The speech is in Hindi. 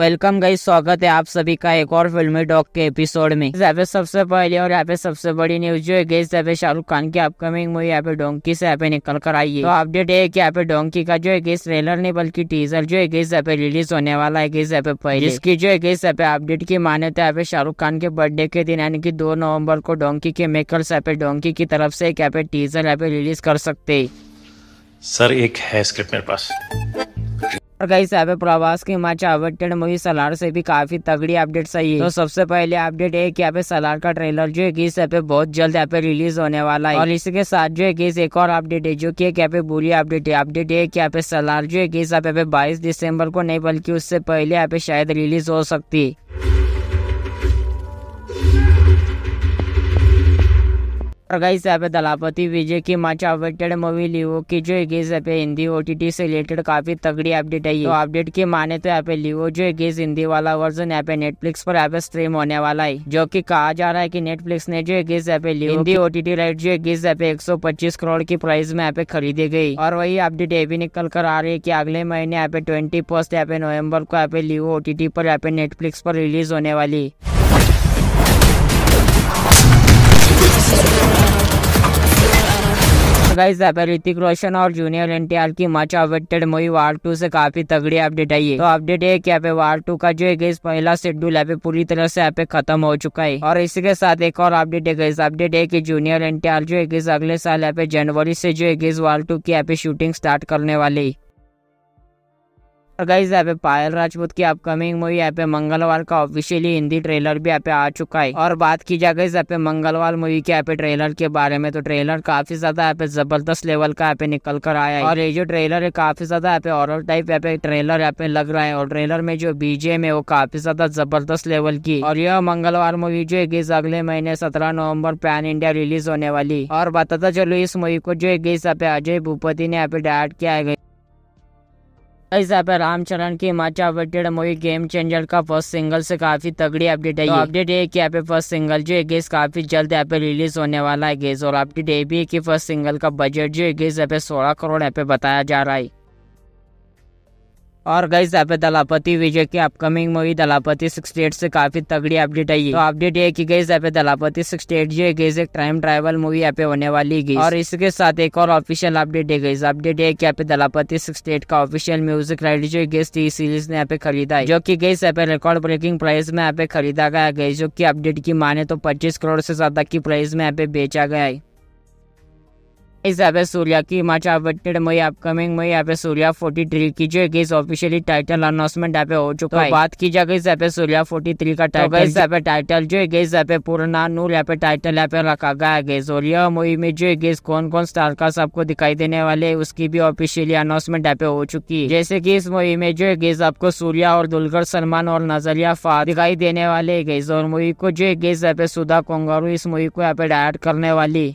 वेलकम गई स्वागत है आप सभी का एक और फिल्मी डॉग के एपिसोड में यहाँ पे सबसे पहले और यहाँ पे सबसे बड़ी न्यूज जो है गेस्ट यहाँ पे शाहरुख खान की अपकमिंग मूवी यहाँ पे डोंकी से यहाँ पे निकल कर आई है तो अपडेट है कि यहाँ पे डोंकी का जो है गेस्ट ट्रेलर नहीं बल्कि टीजर जो है गेस्ट यहाँ पे रिलीज होने वाला है गेस्ट यहाँ पे पहले जिसकी जो है गेस्ट यहाँ पे अपडेट की माने तो यहाँ पे शाहरुख खान के बर्थडे के दिन यानी कि दो नवम्बर को डोंकी के मेकर यहाँ पे डोंकी की तरफ से यहाँ पे टीजर यहाँ पे रिलीज कर सकते सर एक है स्क्रिप्ट मेरे पास और कई साहब प्रवास की हिमाचल अवेटेड मूवी सलार से भी काफी तगड़ी अपडेट सही है तो सबसे पहले अपडेट कि यहाँ पे सलार का ट्रेलर जो है कि इस पे बहुत जल्द यहाँ पे रिलीज होने वाला है और इसके साथ जो है कि एक और अपडेट है जो की एक यहाँ पे बुरी अपडेट है अपडेट कि यहाँ पे सलार जो है कि इस पे बाईस दिसंबर को नहीं बल्कि उससे पहले यहाँ पे शायद रिलीज हो सकती है और गाइस यहाँ पे दलापति विजय की मच अवेटेड मूवी लिवो की जो गेज यहाँ पे हिंदी ओटीटी से रिलेटेड काफी तगड़ी अपडेट है तो अपडेट की माने तो यहाँ पे लिवो जो गेज हिंदी वाला वर्जन यहाँ पे नेटफ्लिक्स पर यहाँ पे स्ट्रीम होने वाला है जो की कहा जा रहा है की नेटफ्लिक्स ने जो गेज यहाँ पे लियो हिंदी ओटीटी राइट जो गेज यहाँ पे एक करोड़ की प्राइस में यहाँ पे खरीदी गई और वही अपडेट ये भी निकल कर आ रही है की अगले महीने यहाँ पे ट्वेंटी फर्स्ट यहाँ पे नवम्बर को यहाँ पे लिवो ओ पर यहाँ पे नेटफ्लिक्स पर रिलीज होने वाली गाइस ऋतिक रोशन और जूनियर एन की much awaited movie War two से काफी तगड़ी अपडेट आई है तो अपडेट है की यहाँ वार टू का जो है पहला शेड्यूल अभी पूरी तरह से यहाँ खत्म हो चुका है और इसके साथ एक और अपडेट है गाइस अपडेट है की जूनियर एन जो है अगले साल यहाँ पे जनवरी से जो है वार टू की यहाँ पे शूटिंग स्टार्ट करने वाली गाइज यहाँ पे पायल राजपूत की अपकमिंग मूवी यहाँ पे मंगलवार का ऑफिशियली हिंदी ट्रेलर भी यहाँ पे आ चुका है और बात की जाए गई यहाँ पे मंगलवार मूवी के यहाँ पे ट्रेलर के बारे में तो ट्रेलर काफी ज्यादा यहाँ पे जबरदस्त लेवल का यहाँ पे निकल कर आया है और ये जो ट्रेलर है काफी ज्यादा यहाँ पे और टाइप यहाँ पे ट्रेलर यहाँ पे लग रहा है और ट्रेलर में जो बीजेम है वो काफी ज्यादा जबरदस्त लेवल की और यह मंगलवार मूवी जो है अगले महीने सत्रह नवम्बर पैन इंडिया रिलीज होने वाली और बताता चलो इस मूवी को जो है यहाँ पे अजय भूपति ने यहाँ पे डायरेक्ट किया है इस पर रामचरण की much awaited movie game changer का फर्स्ट सिंगल से काफी तगड़ी अपडेट है अपडेट ये हाँ। कि यहाँ पे फर्स्ट सिंगल जो है गेस काफी जल्द यहाँ पे रिलीज होने वाला है गेस और अपडेट ये भी है की फर्स्ट सिंगल का बजट जो है गेस यहाँ पे सोलह करोड़ यहाँ पे बताया जा रहा है और गई यहाँ पे दलापति विजय की upcoming movie Thalapathy sixty eight से काफी तगड़ी अपडेट आई है तो अपडेट ये की गई यहाँ पे दलापति सिक्सटी एट जो है गई एक टाइम ट्राइवल मूवी यहाँ पे होने वाली गई और इसके साथ एक और ऑफिशियल अपडेट है गई अपडेट ये की यहाँ पे दलापति सिक्सटी एट का ऑफिशियल म्यूजिक राइट जो है गेस्ट टी सीरीज ने यहाँ पे खरीदा है जो की गई यहाँ पे रिकॉर्ड ब्रेकिंग प्राइस में यहाँ पे खरीदा गया गई जो की अपडेट की माने तो पच्चीस करोड़ से ज्यादा की प्राइस में यहाँ पे बेचा गया है इस यहाँ पे सूर्या की हिमाचल अपडेटेड मई अपकमिंग मई यहाँ पे सूर्या 43 की जो इस ऑफिशियली टाइटल अनाउंसमेंट यहाँ पे हो चुका है तो बात की जाए इस पे सूर्या 43 का टाइटल इस पे टाइटल जो इस पे पूरा नाम नूर यहाँ पे टाइटल यहाँ पे रखा गया है और यह में जो है कौन कौन स्टार का सबको दिखाई देने वाले उसकी भी ऑफिशियली अनाउंसमेंट यहाँ पे हो चुकी है जैसे की इस मूवी में जो है आपको सूर्या और दुलकर सलमान और नजरिया फा दिखाई देने वाले गई और मूवी को जो है पे सुधा कोंगारू इस मूवी को यहाँ पे डायरेक्ट करने वाली